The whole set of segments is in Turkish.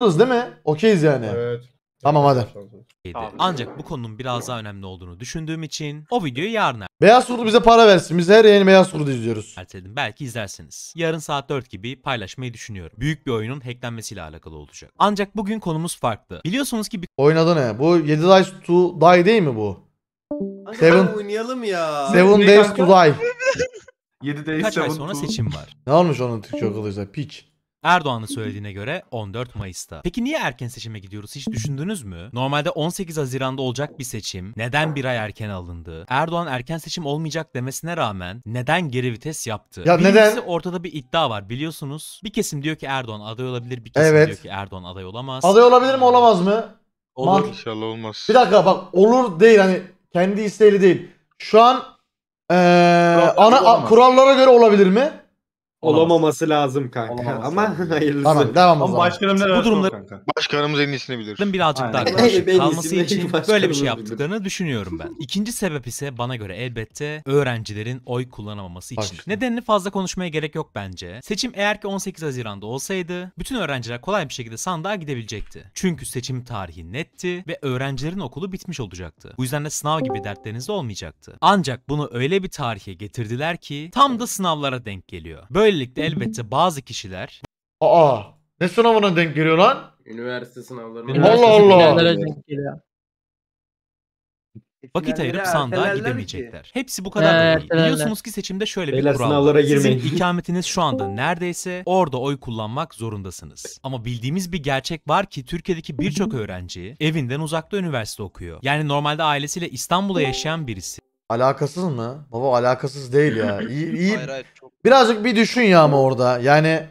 Anladınız değil mi? Okeyiz yani. Evet. Tamam hadi. Ancak bu konunun biraz daha önemli olduğunu düşündüğüm için o videoyu yarın er- Beyaz Kurdu bize para versin. Biz her yayını Beyaz Kurdu izliyoruz. erteledim. Belki izlersiniz. Yarın saat 4 gibi paylaşmayı düşünüyorum. Büyük bir oyunun hacklenmesiyle alakalı olacak. Ancak bugün konumuz farklı. Biliyorsunuz ki bir Oynadı ne? Bu 7 Days to Die değil mi bu? Seven, Oynayalım ya. seven Days to Die. 7 Days Kaç ay sonra seçim var. Ne olmuş onun Türkçe okuluysa? Piç. Erdoğan'ın söylediğine göre 14 Mayıs'ta. Peki niye erken seçime gidiyoruz hiç düşündünüz mü? Normalde 18 Haziran'da olacak bir seçim neden bir ay erken alındı? Erdoğan erken seçim olmayacak demesine rağmen neden geri vites yaptı? Ya Birincisi neden? ortada bir iddia var biliyorsunuz. Bir kesim diyor ki Erdoğan aday olabilir, bir kesim Evet. diyor ki Erdoğan aday olamaz. Aday olabilir mi olamaz mı? Olur. Mant- İnşallah olmaz. Bir dakika bak olur değil hani kendi isteğiyle değil. Şu an eee, ana göre kurallara göre olabilir mi? Olamaması lazım kanka. Olamaz ama hayırlısı. Tamam devam o Ama zaman. başkanımlar Bu durumda kanka. Başkanımız en iyisini bilir. birazcık Aynen. daha karışık kalması için böyle bir şey bilir. düşünüyorum ben. İkinci sebep ise bana göre elbette öğrencilerin oy kullanamaması için. Başka. Nedenini fazla konuşmaya gerek yok bence. Seçim eğer ki 18 Haziran'da olsaydı bütün öğrenciler kolay bir şekilde sandığa gidebilecekti. Çünkü seçim tarihi netti ve öğrencilerin okulu bitmiş olacaktı. Bu yüzden de sınav gibi dertleriniz de olmayacaktı. Ancak bunu öyle bir tarihe getirdiler ki tam da sınavlara denk geliyor. Böyle Böylelikle elbette bazı kişiler Aa ne sınavına denk geliyor lan? Üniversite sınavlarına. Allah Allah. Vakit ayırıp sandığa gidemeyecekler. Hepsi bu kadar da değil. Biliyorsunuz ki seçimde şöyle bir Beyler kural var. sınavlara Sizin ikametiniz şu anda neredeyse orada oy kullanmak zorundasınız. Ama bildiğimiz bir gerçek var ki Türkiye'deki birçok öğrenci evinden uzakta üniversite okuyor. Yani normalde ailesiyle İstanbul'da yaşayan birisi Alakasız mı? Baba alakasız değil ya. İyi, iyi. Birazcık bir düşün ya ama orada. Yani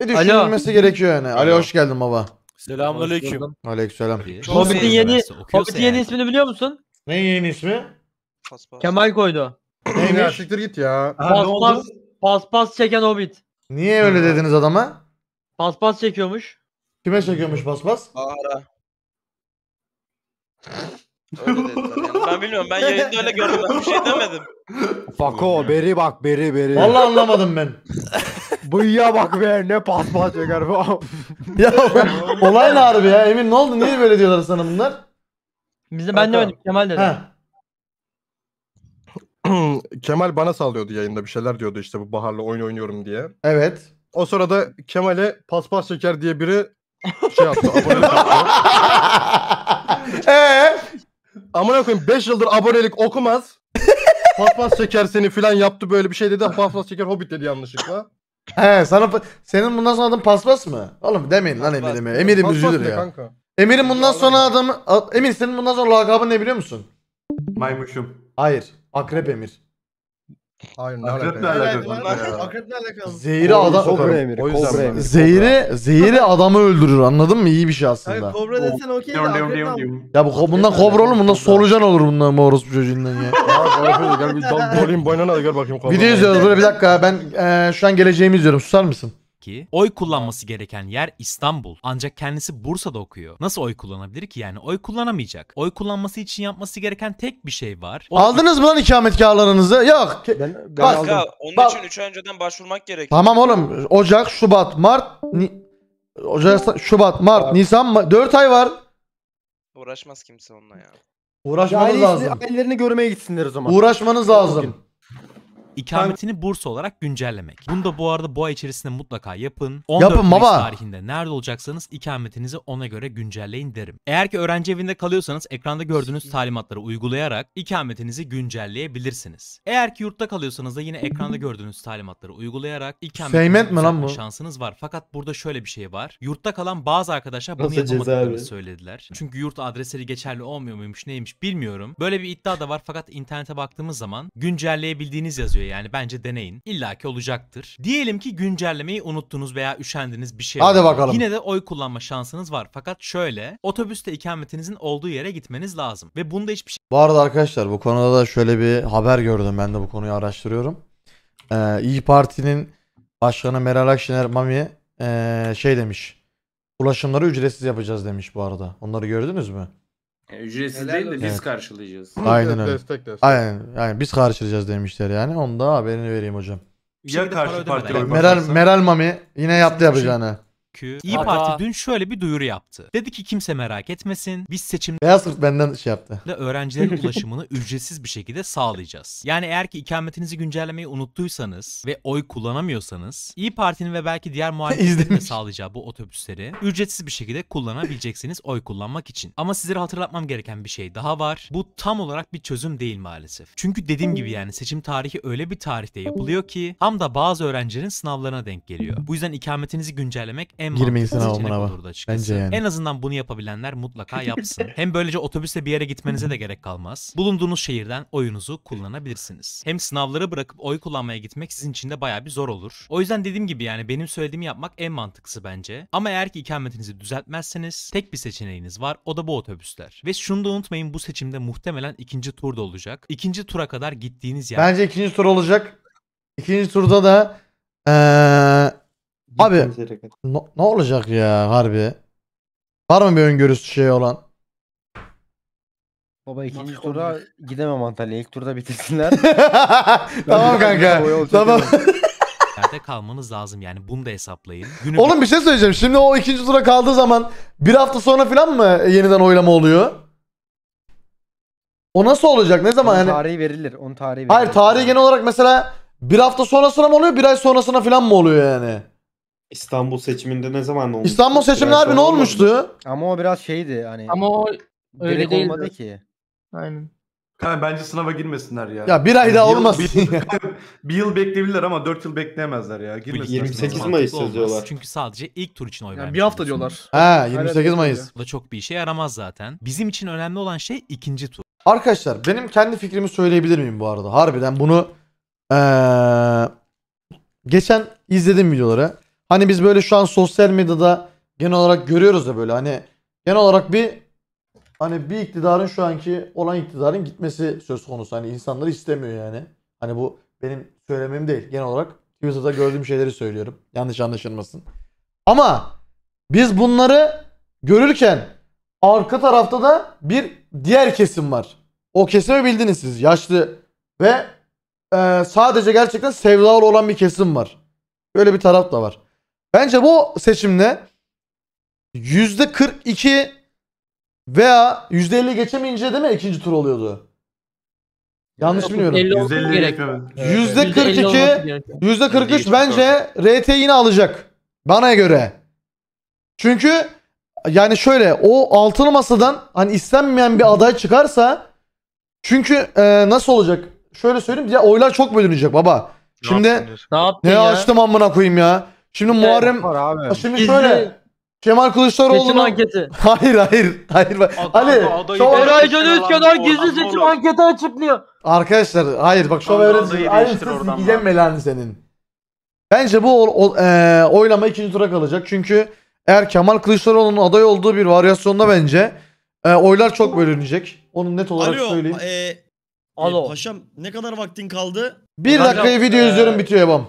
bir düşünülmesi gerekiyor yani. Ali hoş geldin baba. aleyküm selam Hobbit'in yeni Hobbit'in yeni ismini biliyor musun? Neyin yeni ismi? Paspas. Kemal koydu. Neymiş? Ya siktir git ya. Paspas paspas çeken Hobbit. Niye öyle dediniz adama? Paspas çekiyormuş. Kime çekiyormuş paspas? Bahara. Öyle Yani ben bilmiyorum. Ben yayında öyle gördüm. Ben bir şey demedim. Fako beri bak beri beri. Vallahi anlamadım ben. Bıyığa bak be ne paspas çeker bu. ya olay ne abi ya Emin ne oldu niye böyle diyorlar sana bunlar? Bizde ben demedim Kemal dedi. Kemal bana sallıyordu yayında bir şeyler diyordu işte bu Bahar'la oyun oynuyorum diye. Evet. O sırada Kemal'e paspas çeker diye biri şey yaptı. Abone Eee? amına koyayım 5 yıldır abonelik okumaz. Paspas çeker seni filan yaptı böyle bir şey dedi. Paspas çeker hobbit dedi yanlışlıkla. He sana senin bundan sonra adın paspas mı? Oğlum demeyin lan Emir'im. Emir'im üzülür ya. Kanka. Emir'in bundan sonra adamı Emir senin bundan sonra lakabın ne biliyor musun? Maymuşum. Hayır. Akrep Emir. Hayır ne Akrep ne alaka? Zehiri adam Kobra emiri. O Kobra emiri. zehiri zehiri adamı öldürür anladın mı? İyi bir şey Hayır aslında. kobra desen okey de Diyorum, diyorum, diyorum, Ya bu ko- bundan kobra olur bundan solucan olur bundan bu orospu çocuğundan ya. Aa, bana gel bir dal- dolayım boynuna da gör bakayım. Video izliyoruz böyle bir dakika ben eee, şu an geleceğimi izliyorum susar mısın? ki oy kullanması gereken yer İstanbul. Ancak kendisi Bursa'da okuyor. Nasıl oy kullanabilir ki yani? Oy kullanamayacak. Oy kullanması için yapması gereken tek bir şey var. O Aldınız mı lan ikametgahlarınızı? Yok. Ben, ben Bak, aldım. onun Bak. için 3 ay önceden başvurmak gerekiyor. Tamam oğlum. Ocak, Şubat, Mart, Ni Ocak, Şubat, Mart, Abi. Nisan, 4 ay var. Uğraşmaz kimse onunla ya. Uğraşmanız Aile lazım. Ailelerini görmeye gitsinler o zaman. Uğraşmanız lazım ikametini Bursa olarak güncellemek. Bunu da bu arada bu ay içerisinde mutlaka yapın. 14 Yapın Mayıs baba. tarihinde nerede olacaksanız ikametinizi ona göre güncelleyin derim. Eğer ki öğrenci evinde kalıyorsanız ekranda gördüğünüz talimatları uygulayarak ikametinizi güncelleyebilirsiniz. Eğer ki yurtta kalıyorsanız da yine ekranda gördüğünüz talimatları uygulayarak ikametinizi Seymet şansınız var. Fakat burada şöyle bir şey var. Yurtta kalan bazı arkadaşlar bunu yapamadıklarını söylediler. Çünkü yurt adresleri geçerli olmuyor muymuş neymiş bilmiyorum. Böyle bir iddia da var fakat internete baktığımız zaman güncelleyebildiğiniz yazıyor yani bence deneyin. İlla ki olacaktır. Diyelim ki güncellemeyi unuttunuz veya üşendiniz bir şey. Hadi var. bakalım. Yine de oy kullanma şansınız var. Fakat şöyle otobüste ikametinizin olduğu yere gitmeniz lazım. Ve bunda hiçbir şey... Bu arada arkadaşlar bu konuda da şöyle bir haber gördüm. Ben de bu konuyu araştırıyorum. Ee, İyi Parti'nin başkanı Meral Akşener Mami ee, şey demiş. Ulaşımları ücretsiz yapacağız demiş bu arada. Onları gördünüz mü? Yani e, ücretsiz Helal değil de olsun. biz Evet. karşılayacağız. Aynen öyle. Destek destek. Aynen, yani biz karşılayacağız demişler yani. Onu da haberini vereyim hocam. Şey ya karşı parti Meral Meral Mami yine yaptı şey- yapacağını. Çünkü İyi Hata. Parti dün şöyle bir duyuru yaptı. Dedi ki kimse merak etmesin. Biz seçim Beyaz Kurt benden şey yaptı. öğrencilerin ulaşımını ücretsiz bir şekilde sağlayacağız. Yani eğer ki ikametinizi güncellemeyi unuttuysanız ve oy kullanamıyorsanız İyi Parti'nin ve belki diğer muhalefetlerin de sağlayacağı bu otobüsleri ücretsiz bir şekilde kullanabileceksiniz oy kullanmak için. Ama sizlere hatırlatmam gereken bir şey daha var. Bu tam olarak bir çözüm değil maalesef. Çünkü dediğim gibi yani seçim tarihi öyle bir tarihte yapılıyor ki tam da bazı öğrencilerin sınavlarına denk geliyor. Bu yüzden ikametinizi güncellemek en Girmeyin mantıklı sınava açıkçası. Bence yani. En azından bunu yapabilenler mutlaka yapsın. Hem böylece otobüsle bir yere gitmenize de gerek kalmaz. Bulunduğunuz şehirden oyunuzu kullanabilirsiniz. Hem sınavları bırakıp oy kullanmaya gitmek sizin için de baya bir zor olur. O yüzden dediğim gibi yani benim söylediğimi yapmak en mantıklısı bence. Ama eğer ki ikametinizi düzeltmezseniz tek bir seçeneğiniz var o da bu otobüsler. Ve şunu da unutmayın bu seçimde muhtemelen ikinci turda olacak. İkinci tura kadar gittiğiniz yer. Bence ikinci tur olacak. İkinci turda da eee Abi ne, olacak ya harbi? Var mı bir öngörüsü şey olan? Baba ikinci tura gidemem Antalya. İlk turda bitirsinler. tamam kanka. Tamam. Nerede kalmanız lazım yani bunu da hesaplayın. Günü Oğlum bir şey söyleyeceğim. Şimdi o ikinci tura kaldığı zaman bir hafta sonra falan mı yeniden oylama oluyor? O nasıl olacak? Ne zaman Onun yani? tarihi verilir. Onun tarihi verilir. Hayır tarihi genel olarak mesela bir hafta sonrasına mı oluyor? Bir ay sonrasına falan mı oluyor yani? İstanbul seçiminde ne zaman olmuştu? İstanbul seçimler Biraz harbi ne olmuştu? Ama o biraz şeydi hani. Ama o öyle direkt olmadı ki. Aynen. Kanka bence sınava girmesinler ya. Ya bir ay Yani daha bir yıl- olmasın. Bir yıl bekleyebilirler ama 4 yıl bekleyemezler ya. Girmesinler. 28 Mayıs diyorlar. Çünkü sadece ilk tur için oy Yani bir hafta diyorlar. He, 28 Mayıs. Bu da çok bir işe yaramaz zaten. Bizim için önemli olan şey ikinci tur. Arkadaşlar benim kendi fikrimi söyleyebilir miyim bu arada? Harbiden bunu eee, geçen izledim videoları. Hani biz böyle şu an sosyal medyada genel olarak görüyoruz da böyle hani genel olarak bir hani bir iktidarın şu anki olan iktidarın gitmesi söz konusu. Hani insanlar istemiyor yani. Hani bu benim söylemem değil. Genel olarak Twitter'da gördüğüm şeyleri söylüyorum. Yanlış anlaşılmasın. Ama biz bunları görürken arka tarafta da bir diğer kesim var. O kesimi bildiniz siz. Yaşlı ve e, sadece gerçekten sevdalı olan bir kesim var. Böyle bir taraf da var. Bence bu seçimde %42 veya %50 geçemeyince değil mi ikinci tur oluyordu? Yanlış bilmiyorum. 50 olması %50 gerek. %42, olması %43 gerek. bence RT yine alacak. Bana göre. Çünkü yani şöyle o altılı masadan hani istenmeyen bir aday çıkarsa çünkü e, nasıl olacak? Şöyle söyleyeyim ya oylar çok bölünecek baba. Şimdi Ne yaptın ya? açtım amına koyayım ya. Şimdi Evet, Muharrem abi. şimdi İzle. şöyle Kemal Seçim anketi. Hayır hayır hayır. Ali şov Adayı Eray Can gizli seçim anketi açıklıyor. arkadaşlar hayır bak şov Oradan öğretin. gizem belanı senin. Bence bu ol- ol- eee, oylama ikinci tura kalacak. Çünkü eğer Kemal Kılıçdaroğlu'nun aday olduğu bir varyasyonda bence eee, oylar çok bölünecek. Onu net olarak Alo. söyleyeyim. E, e, Alo. paşam ne kadar vaktin kaldı? Bir dakikayı video eee, izliyorum bitiyor Ebam.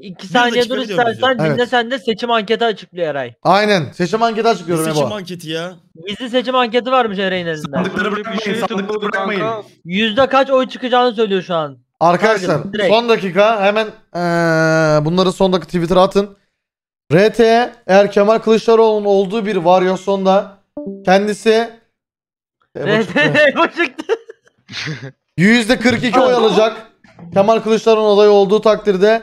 İki saniye dur istersen dinle sen de seçim anketi açıklıyor Eray. Aynen. Seçim anketi açıklıyorum Seçim anketi ya. Gizli seçim anketi varmış Eray'ın elinde. Sandıkları bırakmayın, sandıkları bırakmayın. Yüzde kaç oy çıkacağını söylüyor şu an. Arkadaşlar direkt. son dakika hemen eee, bunları son dakika Twitter'a atın. RT eğer Kemal Kılıçdaroğlu'nun olduğu bir varyasyonda kendisi Ebo çıktı. Bu %42 oy alacak. Kemal Kılıçdaroğlu adayı olduğu takdirde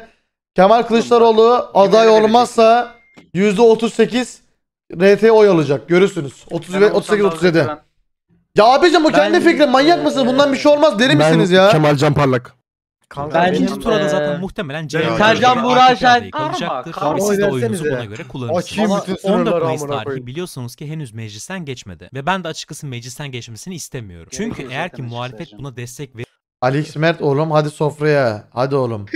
Kemal Kılıçdaroğlu aday olmazsa %38 RT oy alacak. Görürsünüz. 30 ve 38 37. Ya abicim bu kendi fikrin manyak mısın Bundan bir şey olmaz deli misiniz ya? Kemal Can Parlak. Kanka ben ikinci turada zaten muhtemelen C. Sercan Buraşen konuşacaktır. Siz de oyunuzu buna göre kullanırsınız. Ama 14 Mayıs tarihi biliyorsunuz ki henüz meclisten geçmedi. Ve ben de açıkçası meclisten geçmesini istemiyorum. Çünkü eğer ki muhalefet buna destek verir. Alex Mert oğlum hadi sofraya. Hadi oğlum.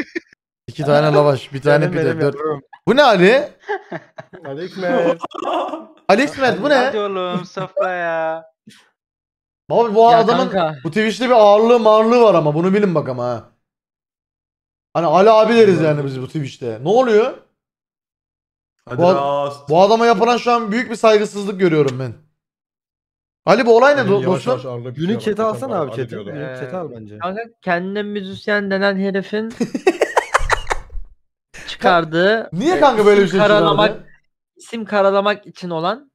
İki tane ee, lavaş, bir tane pide, dört. Bu ne Ali? Ali Ali Aleksmer bu ne? Hadi oğlum safra ya. Abi bu Ya adamın kanka. bu Twitch'te bir ağırlığı mağırlığı var ama bunu bilin bak ama ha. Hani Ali abi deriz yani biz bu Twitch'te. Ne oluyor? Hadi Bu ad- Bu adama yapılan şu an büyük bir saygısızlık görüyorum ben. Ali bu olay ne do- dostum? Unique şey chat'i alsana abi chat'i. Unique chat'i al bence. Ee, kanka kendine müzisyen denen herifin çıkardığı Niye e, kanka böyle bir şey karalamak, çıkardı? isim karalamak için olan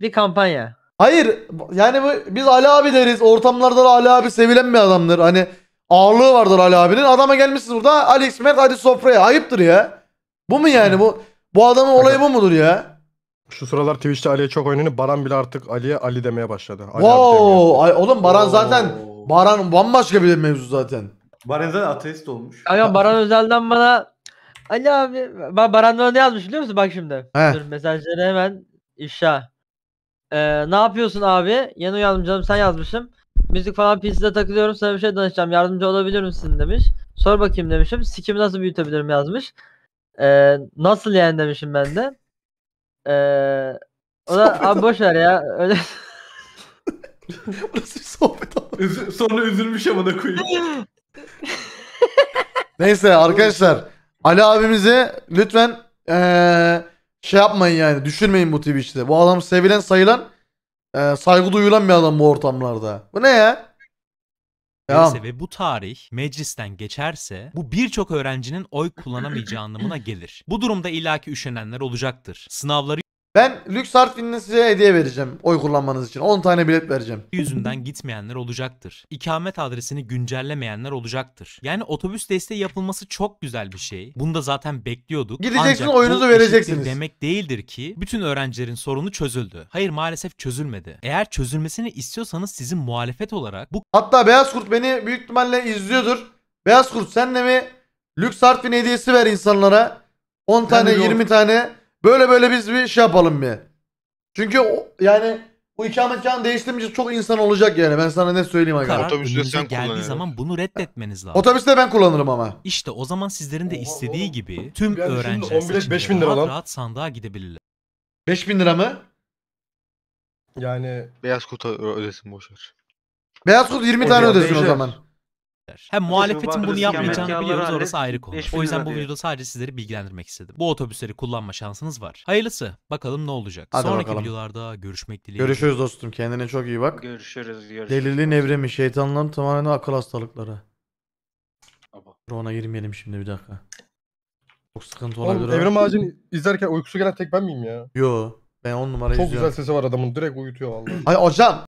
bir kampanya. Hayır yani bu, biz Ali abi deriz. Ortamlarda da Ali abi sevilen bir adamdır. Hani ağırlığı vardır Ali abinin. Adama gelmişsin burada Ali Mert hadi sofraya. Ayıptır ya. Bu mu yani bu? Bu adamın olayı bu mudur ya? Şu sıralar Twitch'te Ali'ye çok oynanıyor. Baran bile artık Ali'ye Ali demeye başladı. Ali Wow, ay, oğlum Baran zaten Baran bambaşka bir mevzu zaten. Baran zaten ateist olmuş. Kanka Baran Özel'den bana Ali abi ben Baran bana ne yazmış biliyor musun bak şimdi. He. Dur mesajları hemen ifşa. Ee, ne yapıyorsun abi? Yeni uyandım canım sen yazmışım. Müzik falan PC'de takılıyorum sana bir şey danışacağım. Yardımcı olabilir misin demiş. Sor bakayım demişim. Sikimi nasıl büyütebilirim yazmış. Ee, nasıl yani demişim ben de. Ee, o da abi boş ver ya. Öyle Burası bir sohbet Üzü- sonra üzülmüş ama da koyayım. Neyse arkadaşlar. Ali abimize lütfen ee, şey yapmayın yani düşürmeyin bu tip işte. Bu adam sevilen sayılan e, saygı duyulan bir adam bu ortamlarda. Bu ne ya? Tamam. ve bu tarih meclisten geçerse bu birçok öğrencinin oy kullanamayacağı anlamına gelir. Bu durumda ilaki üşenenler olacaktır. Sınavları ben lüks harfini size hediye vereceğim oy kullanmanız için. 10 tane bilet vereceğim. yüzünden gitmeyenler olacaktır. İkamet adresini güncellemeyenler olacaktır. Yani otobüs desteği yapılması çok güzel bir şey. Bunu da zaten bekliyorduk. Gideceksiniz, Ancak bu oyunuzu vereceksiniz. demek değildir ki bütün öğrencilerin sorunu çözüldü. Hayır maalesef çözülmedi. Eğer çözülmesini istiyorsanız sizin muhalefet olarak bu Hatta Beyaz Kurt beni büyük ihtimalle izliyordur. Beyaz Kurt sen senle mi lüks harfin hediyesi ver insanlara. 10 tane 20 tane Böyle böyle biz bir şey yapalım bir. Çünkü o, yani bu ikametgahını değiştirmeyince çok insan olacak yani. Ben sana ne söyleyeyim aga. Karar Otobüste sen geldiği kullanıyorsun. zaman bunu reddetmeniz lazım. Otobüste ben kullanırım ama. İşte o zaman sizlerin de istediği oğlum. gibi tüm Yani öğrenciler 10 rahat lan. rahat sandığa gidebilirler. 5000 lira mı? Yani Beyaz kutu ödesin boşver. Beyaz kutu 20 tane ödesin o değişir. zaman edecekler. Hem muhalefetin bunu yapmayacağını biliyoruz orası ayrı konu. O yüzden bu videoda sadece sizleri bilgilendirmek istedim. Bu otobüsleri kullanma şansınız var. Hayırlısı bakalım ne olacak. Hadi Sonraki bakalım. videolarda görüşmek dileğiyle. Görüşürüz dostum kendine çok iyi bak. Görüşürüz. görüşürüz. Deliliğin evremi şeytanların tamamen akıl hastalıkları. Dur ona girmeyelim şimdi bir dakika. Çok sıkıntı olabilir. Oğlum, Evrim Ağacı'nı izlerken uykusu gelen tek ben miyim ya? Yo. Ben on numara Çok izliyorum. Çok güzel sesi var adamın. Direkt uyutuyor vallahi. Ay hocam.